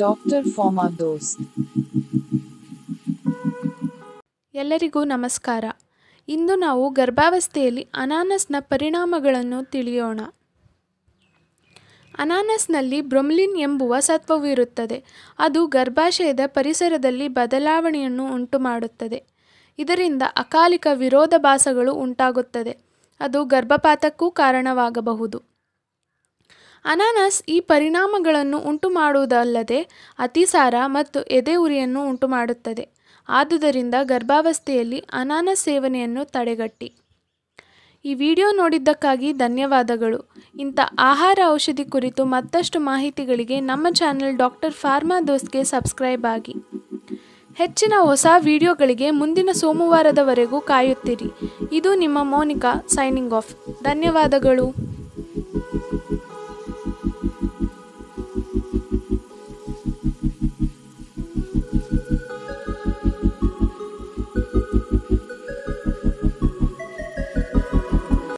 doctor pharma ದೋಸ್ತ್ ಎಲ್ಲರಿಗೂ ನಮಸ್ಕಾರ ಇಂದು ನಾವು ಗರ್ಭಾವಸ್ಥೆಯಲ್ಲಿ ಅನಾನಸ್ನ ಪರಿಣಾಮಗಳನ್ನು ತಿಳಿಯೋಣ ಅನಾನಸ್ನಲ್ಲಿ ಬ್ರೊಮ್ಲಿನ್ ಎಂಬುವ ಸತ್ವವು ಇರುತ್ತದೆ ಅದು ಗರ್ಭಾಶಯದ ಪರಿಸರದಲ್ಲಿ ಬದಲಾವಣೆಯನ್ನು ಉಂಟುಮಾಡುತ್ತದೆ ಇದರಿಂದ ಅಕಾಲಿಕ ವಿರೋಧಭಾಸಗಳು ಉಂಟಾಗುತ್ತದೆ ಅದು ಗರ್ಭಪಾತಕ್ಕೂ ಕಾರಣವಾಗಬಹುದು ಅನಾನಸ್ ಈ ಪರಿಣಾಮಗಳನ್ನು ಉಂಟು ಮಾಡುವುದಲ್ಲದೆ ಅತಿಸಾರ ಮತ್ತು ಎದೆ ಉರಿಯನ್ನು ಉಂಟುಮಾಡುತ್ತದೆ ಆದುದರಿಂದ ಗರ್ಭಾವಸ್ಥೆಯಲ್ಲಿ ಅನಾನಸ್ ಸೇವನೆಯನ್ನು ತಡೆಗಟ್ಟಿ ಈ ವಿಡಿಯೋ ನೋಡಿದ್ದಕ್ಕಾಗಿ ಧನ್ಯವಾದಗಳು ಇಂಥ ಆಹಾರ ಔಷಧಿ ಕುರಿತು ಮತ್ತಷ್ಟು ಮಾಹಿತಿಗಳಿಗೆ ನಮ್ಮ ಚಾನೆಲ್ ಡಾಕ್ಟರ್ ಫಾರ್ಮಾ ದೋಸ್ಗೆ ಸಬ್ಸ್ಕ್ರೈಬ್ ಆಗಿ ಹೆಚ್ಚಿನ ಹೊಸ ವಿಡಿಯೋಗಳಿಗೆ ಮುಂದಿನ ಸೋಮವಾರದವರೆಗೂ ಕಾಯುತ್ತಿರಿ ಇದು ನಿಮ್ಮ ಮೌನಿಕಾ ಸೈನಿಂಗ್ ಆಫ್ ಧನ್ಯವಾದಗಳು